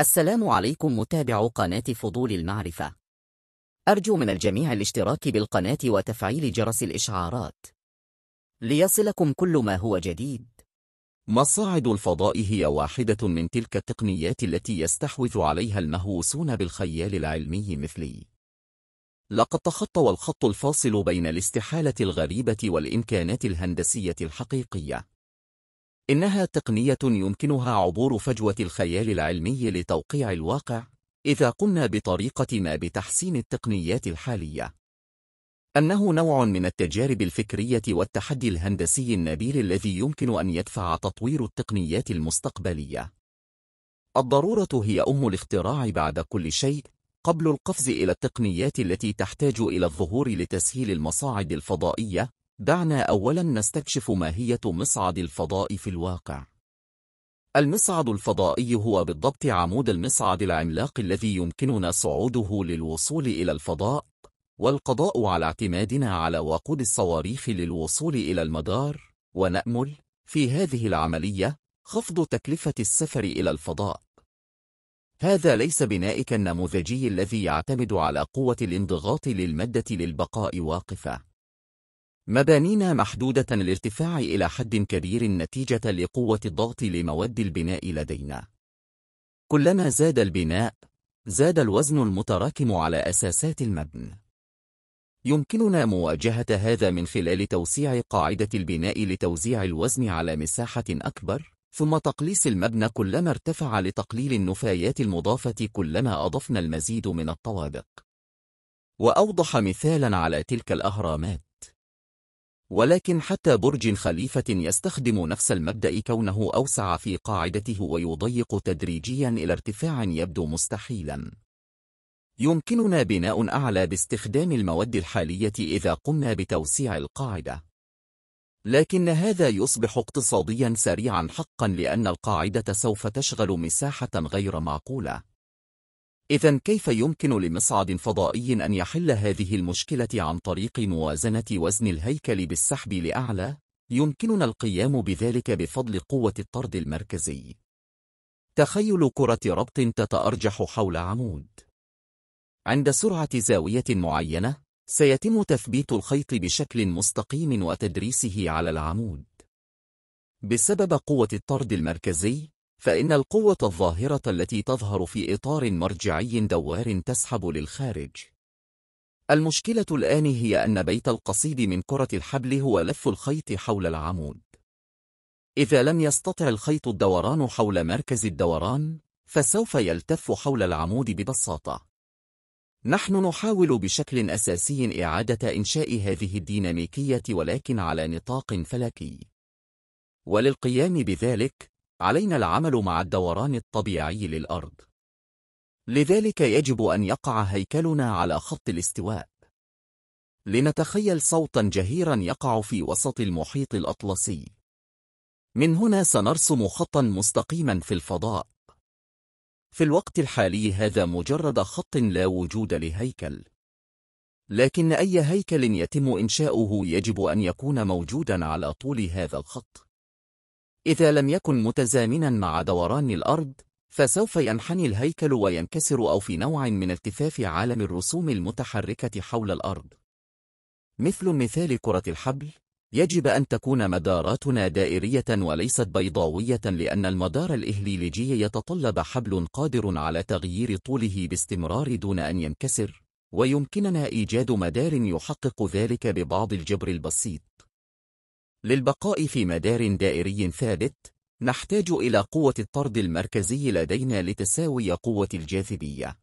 السلام عليكم متابع قناة فضول المعرفة أرجو من الجميع الاشتراك بالقناة وتفعيل جرس الإشعارات ليصلكم كل ما هو جديد مصاعد الفضاء هي واحدة من تلك التقنيات التي يستحوذ عليها المهووسون بالخيال العلمي مثلي لقد تخطى الخط الفاصل بين الاستحالة الغريبة والإمكانات الهندسية الحقيقية إنها تقنية يمكنها عبور فجوة الخيال العلمي لتوقيع الواقع إذا قمنا بطريقة ما بتحسين التقنيات الحالية أنه نوع من التجارب الفكرية والتحدي الهندسي النبيل الذي يمكن أن يدفع تطوير التقنيات المستقبلية الضرورة هي أم الاختراع بعد كل شيء قبل القفز إلى التقنيات التي تحتاج إلى الظهور لتسهيل المصاعد الفضائية دعنا أولا نستكشف ماهية مصعد الفضاء في الواقع المصعد الفضائي هو بالضبط عمود المصعد العملاق الذي يمكننا صعوده للوصول إلى الفضاء والقضاء على اعتمادنا على وقود الصواريخ للوصول إلى المدار ونأمل في هذه العملية خفض تكلفة السفر إلى الفضاء هذا ليس بنائك النموذجي الذي يعتمد على قوة الانضغاط للمادة للبقاء واقفة مبانينا محدودة الارتفاع إلى حد كبير نتيجة لقوة الضغط لمواد البناء لدينا. كلما زاد البناء، زاد الوزن المتراكم على أساسات المبنى. يمكننا مواجهة هذا من خلال توسيع قاعدة البناء لتوزيع الوزن على مساحة أكبر، ثم تقليص المبنى كلما ارتفع لتقليل النفايات المضافة كلما أضفنا المزيد من الطوابق. وأوضح مثالا على تلك الأهرامات. ولكن حتى برج خليفة يستخدم نفس المبدأ كونه أوسع في قاعدته ويضيق تدريجيا إلى ارتفاع يبدو مستحيلا يمكننا بناء أعلى باستخدام المواد الحالية إذا قمنا بتوسيع القاعدة لكن هذا يصبح اقتصاديا سريعا حقا لأن القاعدة سوف تشغل مساحة غير معقولة إذا كيف يمكن لمصعد فضائي أن يحل هذه المشكلة عن طريق موازنة وزن الهيكل بالسحب لأعلى؟ يمكننا القيام بذلك بفضل قوة الطرد المركزي. تخيل كرة ربط تتأرجح حول عمود. عند سرعة زاوية معينة، سيتم تثبيت الخيط بشكل مستقيم وتدريسه على العمود. بسبب قوة الطرد المركزي، فإن القوة الظاهرة التي تظهر في إطار مرجعي دوار تسحب للخارج. المشكلة الآن هي أن بيت القصيد من كرة الحبل هو لف الخيط حول العمود. إذا لم يستطع الخيط الدوران حول مركز الدوران، فسوف يلتف حول العمود ببساطة. نحن نحاول بشكل أساسي إعادة إنشاء هذه الديناميكية ولكن على نطاق فلكي. وللقيام بذلك، علينا العمل مع الدوران الطبيعي للأرض. لذلك يجب أن يقع هيكلنا على خط الاستواء. لنتخيل صوتا جهيرا يقع في وسط المحيط الأطلسي. من هنا سنرسم خطا مستقيما في الفضاء. في الوقت الحالي هذا مجرد خط لا وجود لهيكل. لكن أي هيكل يتم إنشاؤه يجب أن يكون موجودا على طول هذا الخط. إذا لم يكن متزامنا مع دوران الأرض فسوف ينحني الهيكل وينكسر أو في نوع من التفاف عالم الرسوم المتحركة حول الأرض مثل مثال كرة الحبل يجب أن تكون مداراتنا دائرية وليست بيضاوية لأن المدار الإهليلجي يتطلب حبل قادر على تغيير طوله باستمرار دون أن ينكسر ويمكننا إيجاد مدار يحقق ذلك ببعض الجبر البسيط للبقاء في مدار دائري ثابت نحتاج إلى قوة الطرد المركزي لدينا لتساوي قوة الجاذبية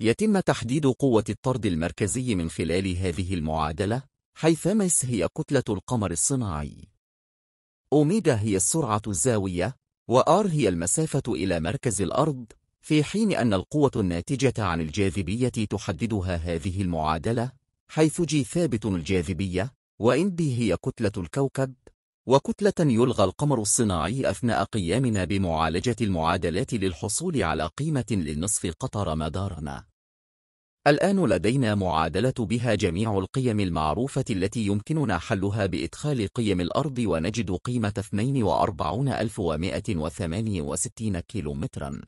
يتم تحديد قوة الطرد المركزي من خلال هذه المعادلة حيث مس هي كتلة القمر الصناعي أوميدا هي السرعة الزاوية وآر هي المسافة إلى مركز الأرض في حين أن القوة الناتجة عن الجاذبية تحددها هذه المعادلة حيث جي ثابت الجاذبية وإندي هي كتلة الكوكب وكتلة يلغى القمر الصناعي أثناء قيامنا بمعالجة المعادلات للحصول على قيمة للنصف قطر مدارنا الآن لدينا معادلة بها جميع القيم المعروفة التي يمكننا حلها بإدخال قيم الأرض ونجد قيمة 42168 كيلومترا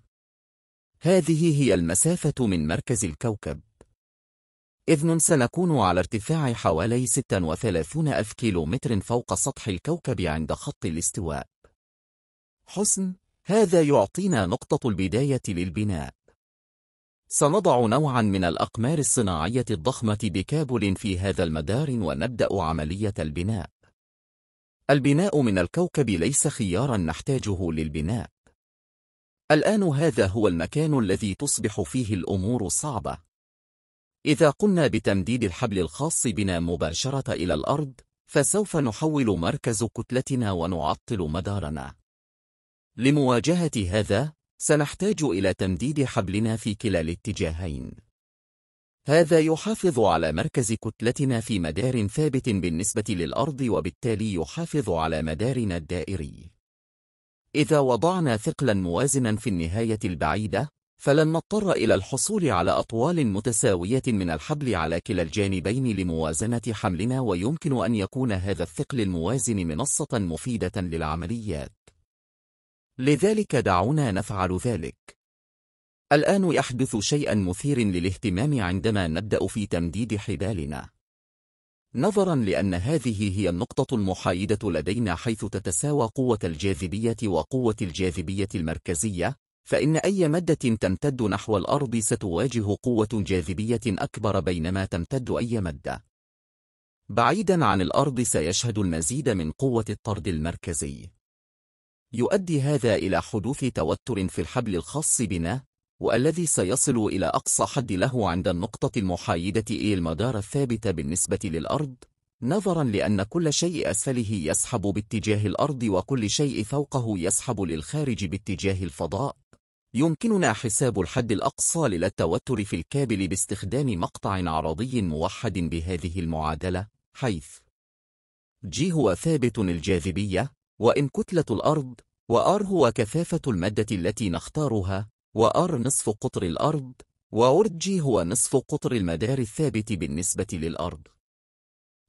هذه هي المسافة من مركز الكوكب إذن سنكون على ارتفاع حوالي 36 ألف متر فوق سطح الكوكب عند خط الاستواء. حسن، هذا يعطينا نقطة البداية للبناء. سنضع نوعا من الأقمار الصناعية الضخمة بكابل في هذا المدار ونبدأ عملية البناء. البناء من الكوكب ليس خيارا نحتاجه للبناء. الآن هذا هو المكان الذي تصبح فيه الأمور صعبة. إذا قمنا بتمديد الحبل الخاص بنا مباشرة إلى الأرض فسوف نحول مركز كتلتنا ونعطل مدارنا لمواجهة هذا سنحتاج إلى تمديد حبلنا في كلا الاتجاهين هذا يحافظ على مركز كتلتنا في مدار ثابت بالنسبة للأرض وبالتالي يحافظ على مدارنا الدائري إذا وضعنا ثقلا موازنا في النهاية البعيدة فلن نضطر إلى الحصول على أطوال متساوية من الحبل على كلا الجانبين لموازنة حملنا ويمكن أن يكون هذا الثقل الموازن منصة مفيدة للعمليات لذلك دعونا نفعل ذلك الآن يحدث شيئا مثير للاهتمام عندما نبدأ في تمديد حبالنا نظرا لأن هذه هي النقطة المحايدة لدينا حيث تتساوى قوة الجاذبية وقوة الجاذبية المركزية فإن أي مادة تمتد نحو الأرض ستواجه قوة جاذبية أكبر بينما تمتد أي مادة بعيدا عن الأرض سيشهد المزيد من قوة الطرد المركزي يؤدي هذا إلى حدوث توتر في الحبل الخاص بنا والذي سيصل إلى أقصى حد له عند النقطة المحايدة إلى المدار الثابت بالنسبة للأرض نظرا لأن كل شيء أسفله يسحب باتجاه الأرض وكل شيء فوقه يسحب للخارج باتجاه الفضاء يمكننا حساب الحد الأقصى للتوتر في الكابل باستخدام مقطع عرضي موحد بهذه المعادلة حيث G هو ثابت الجاذبية وإن كتلة الأرض وR هو كثافة المادة التي نختارها وR نصف قطر الأرض وورد جي هو نصف قطر المدار الثابت بالنسبة للأرض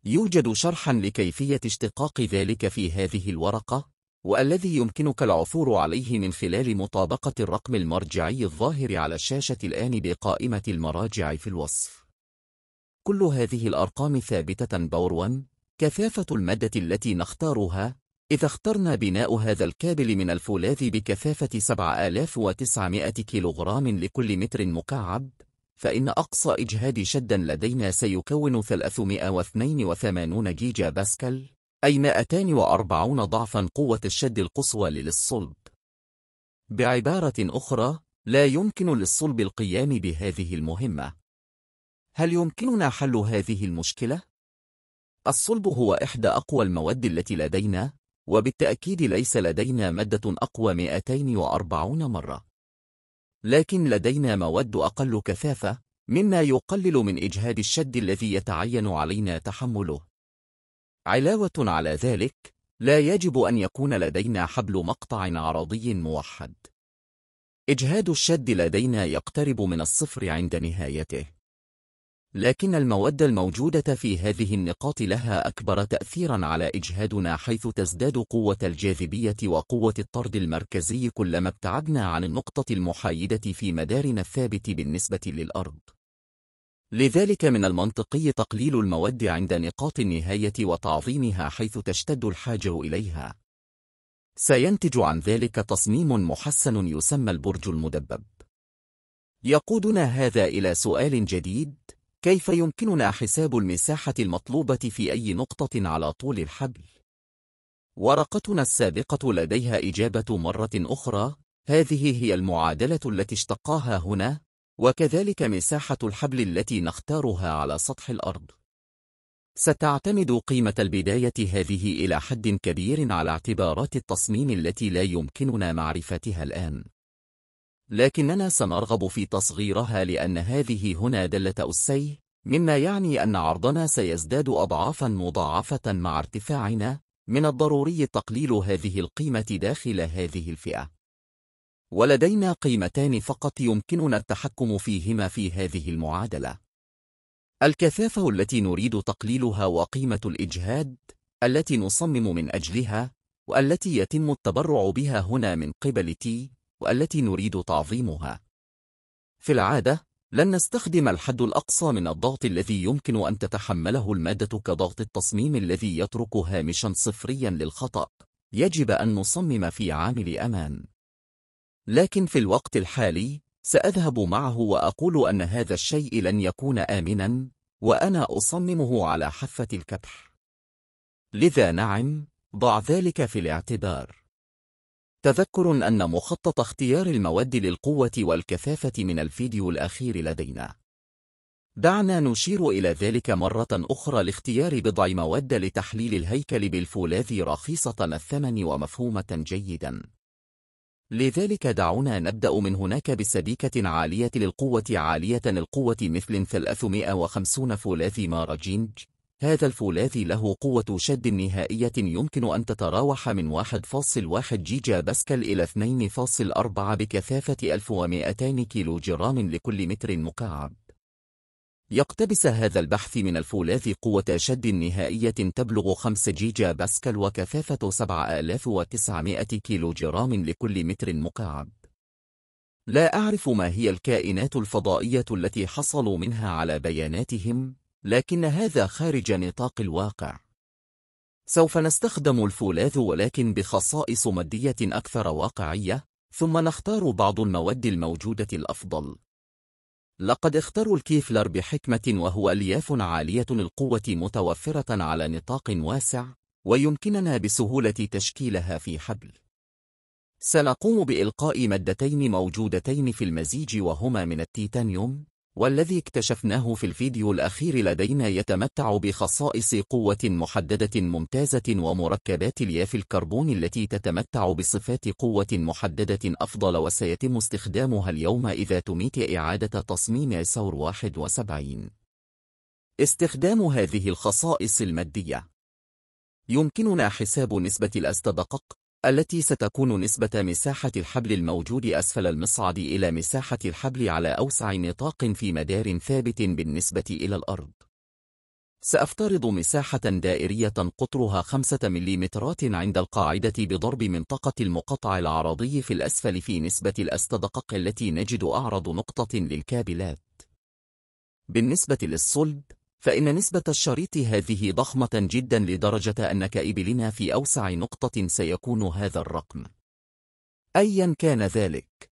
يوجد شرحا لكيفية اشتقاق ذلك في هذه الورقة والذي يمكنك العثور عليه من خلال مطابقة الرقم المرجعي الظاهر على الشاشة الآن بقائمة المراجع في الوصف. كل هذه الأرقام ثابتة 1 كثافة المادة التي نختارها إذا اخترنا بناء هذا الكابل من الفولاذ بكثافة 7900 كيلوغرام لكل متر مكعب، فإن أقصى إجهاد شدا لدينا سيكون 382 جيجا باسكال أي 240 ضعفا قوة الشد القصوى للصلب بعبارة أخرى لا يمكن للصلب القيام بهذه المهمة هل يمكننا حل هذه المشكلة؟ الصلب هو إحدى أقوى المواد التي لدينا وبالتأكيد ليس لدينا مادة أقوى 240 مرة لكن لدينا مواد أقل كثافة مما يقلل من إجهاد الشد الذي يتعين علينا تحمله علاوة على ذلك، لا يجب أن يكون لدينا حبل مقطع عرضي موحد. إجهاد الشد لدينا يقترب من الصفر عند نهايته. لكن المواد الموجودة في هذه النقاط لها أكبر تأثيرا على إجهادنا حيث تزداد قوة الجاذبية وقوة الطرد المركزي كلما ابتعدنا عن النقطة المحايدة في مدارنا الثابت بالنسبة للأرض. لذلك من المنطقي تقليل المواد عند نقاط النهاية وتعظيمها حيث تشتد الحاجة إليها سينتج عن ذلك تصميم محسن يسمى البرج المدبب يقودنا هذا إلى سؤال جديد كيف يمكننا حساب المساحة المطلوبة في أي نقطة على طول الحبل؟ ورقتنا السابقة لديها إجابة مرة أخرى هذه هي المعادلة التي اشتقاها هنا وكذلك مساحة الحبل التي نختارها على سطح الأرض ستعتمد قيمة البداية هذه إلى حد كبير على اعتبارات التصميم التي لا يمكننا معرفتها الآن لكننا سنرغب في تصغيرها لأن هذه هنا دلة أسي مما يعني أن عرضنا سيزداد أضعافا مضاعفة مع ارتفاعنا من الضروري تقليل هذه القيمة داخل هذه الفئة ولدينا قيمتان فقط يمكننا التحكم فيهما في هذه المعادلة الكثافة التي نريد تقليلها وقيمة الإجهاد التي نصمم من أجلها والتي يتم التبرع بها هنا من قبل تي والتي نريد تعظيمها في العادة لن نستخدم الحد الأقصى من الضغط الذي يمكن أن تتحمله المادة كضغط التصميم الذي يترك هامشا صفريا للخطأ يجب أن نصمم في عامل أمان لكن في الوقت الحالي سأذهب معه وأقول أن هذا الشيء لن يكون آمنا وأنا أصممه على حفة الكبح لذا نعم ضع ذلك في الاعتبار تذكر أن مخطط اختيار المواد للقوة والكثافة من الفيديو الأخير لدينا دعنا نشير إلى ذلك مرة أخرى لاختيار بضع مواد لتحليل الهيكل بالفولاذ رخيصة الثمن ومفهومة جيداً لذلك دعونا نبدأ من هناك بسبيكة عالية للقوة عالية القوة مثل 350 فولاذ ماراجينج هذا الفولاذ له قوة شد نهائية يمكن أن تتراوح من 1.1 جيجا باسكال إلى 2.4 بكثافة 1200 كيلو جرام لكل متر مكعب يقتبس هذا البحث من الفولاذ قوة شد نهائية تبلغ 5 جيجا باسكال وكثافة 7900 كيلو جرام لكل متر مكعب. لا أعرف ما هي الكائنات الفضائية التي حصلوا منها على بياناتهم، لكن هذا خارج نطاق الواقع. سوف نستخدم الفولاذ ولكن بخصائص مادية أكثر واقعية، ثم نختار بعض المواد الموجودة الأفضل. لقد اختاروا الكيفلر بحكمة وهو ألياف عالية القوة متوفرة على نطاق واسع ويمكننا بسهولة تشكيلها في حبل سنقوم بإلقاء مادتين موجودتين في المزيج وهما من التيتانيوم والذي اكتشفناه في الفيديو الأخير لدينا يتمتع بخصائص قوة محددة ممتازة ومركبات الياف الكربون التي تتمتع بصفات قوة محددة أفضل وسيتم استخدامها اليوم إذا تميت إعادة تصميم ثور 71 استخدام هذه الخصائص المادية يمكننا حساب نسبة الأستدقق التي ستكون نسبة مساحة الحبل الموجود أسفل المصعد إلى مساحة الحبل على أوسع نطاق في مدار ثابت بالنسبة إلى الأرض. سأفترض مساحة دائرية قطرها 5 مليمترات عند القاعدة بضرب منطقة المقطع العرضي في الأسفل في نسبة الأستدقق التي نجد أعرض نقطة للكابلات. بالنسبة للصلب، فإن نسبة الشريط هذه ضخمة جدا لدرجة أن كإبلنا في أوسع نقطة سيكون هذا الرقم أيا كان ذلك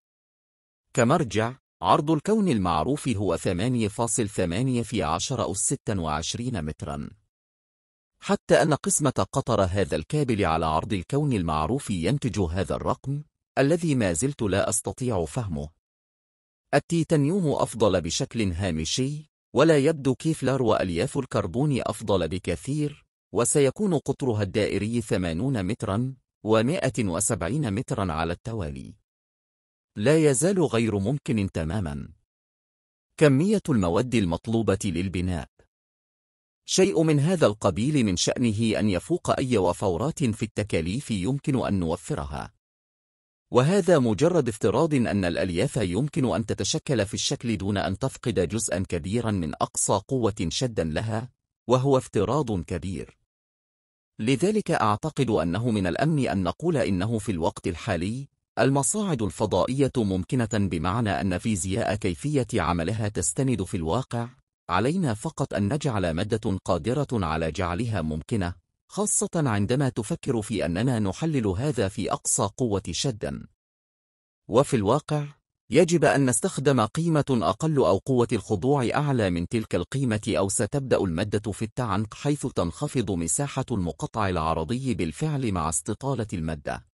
كمرجع عرض الكون المعروف هو 8.8 في 10 أو 26 مترا حتى أن قسمة قطر هذا الكابل على عرض الكون المعروف ينتج هذا الرقم الذي ما زلت لا أستطيع فهمه التيتانيوم أفضل بشكل هامشي ولا يبدو كيفلر وألياف الكربون أفضل بكثير وسيكون قطرها الدائري 80 متراً و170 متراً على التوالي لا يزال غير ممكن تماماً كمية المواد المطلوبة للبناء شيء من هذا القبيل من شأنه أن يفوق أي وفورات في التكاليف يمكن أن نوفرها وهذا مجرد افتراض أن الألياف يمكن أن تتشكل في الشكل دون أن تفقد جزءا كبيرا من أقصى قوة شدا لها وهو افتراض كبير لذلك أعتقد أنه من الأمن أن نقول إنه في الوقت الحالي المصاعد الفضائية ممكنة بمعنى أن فيزياء كيفية عملها تستند في الواقع علينا فقط أن نجعل مادة قادرة على جعلها ممكنة خاصة عندما تفكر في أننا نحلل هذا في أقصى قوة شدا وفي الواقع يجب أن نستخدم قيمة أقل أو قوة الخضوع أعلى من تلك القيمة أو ستبدأ المادة في التعنق حيث تنخفض مساحة المقطع العرضي بالفعل مع استطالة المادة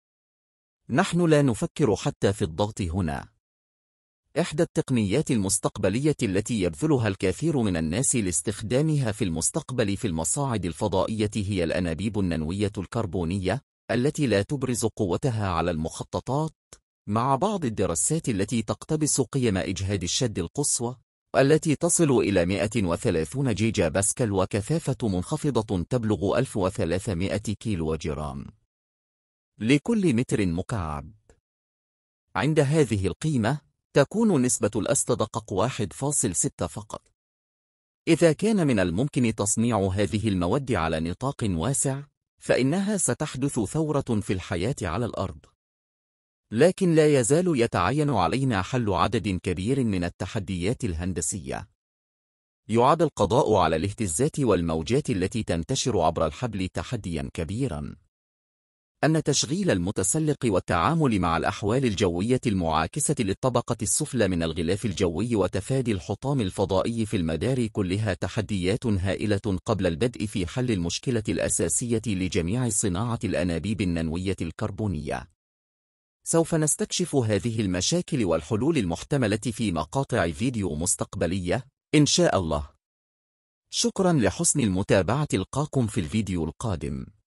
نحن لا نفكر حتى في الضغط هنا إحدى التقنيات المستقبلية التي يبذلها الكثير من الناس لاستخدامها في المستقبل في المصاعد الفضائية هي الأنابيب الننوية الكربونية التي لا تبرز قوتها على المخططات مع بعض الدراسات التي تقتبس قيم إجهاد الشد القصوى التي تصل إلى 130 جيجا باسكال وكثافة منخفضة تبلغ 1300 كيلو جرام لكل متر مكعب عند هذه القيمة تكون نسبة الأستدقق 1.6 فقط. إذا كان من الممكن تصنيع هذه المواد على نطاق واسع، فإنها ستحدث ثورة في الحياة على الأرض. لكن لا يزال يتعين علينا حل عدد كبير من التحديات الهندسية. يعاد القضاء على الاهتزات والموجات التي تنتشر عبر الحبل تحديا كبيرا. أن تشغيل المتسلق والتعامل مع الأحوال الجوية المعاكسة للطبقة السفلى من الغلاف الجوي وتفادي الحطام الفضائي في المدار كلها تحديات هائلة قبل البدء في حل المشكلة الأساسية لجميع صناعة الأنابيب الننوية الكربونية. سوف نستكشف هذه المشاكل والحلول المحتملة في مقاطع فيديو مستقبلية إن شاء الله. شكرا لحسن المتابعة القاكم في الفيديو القادم.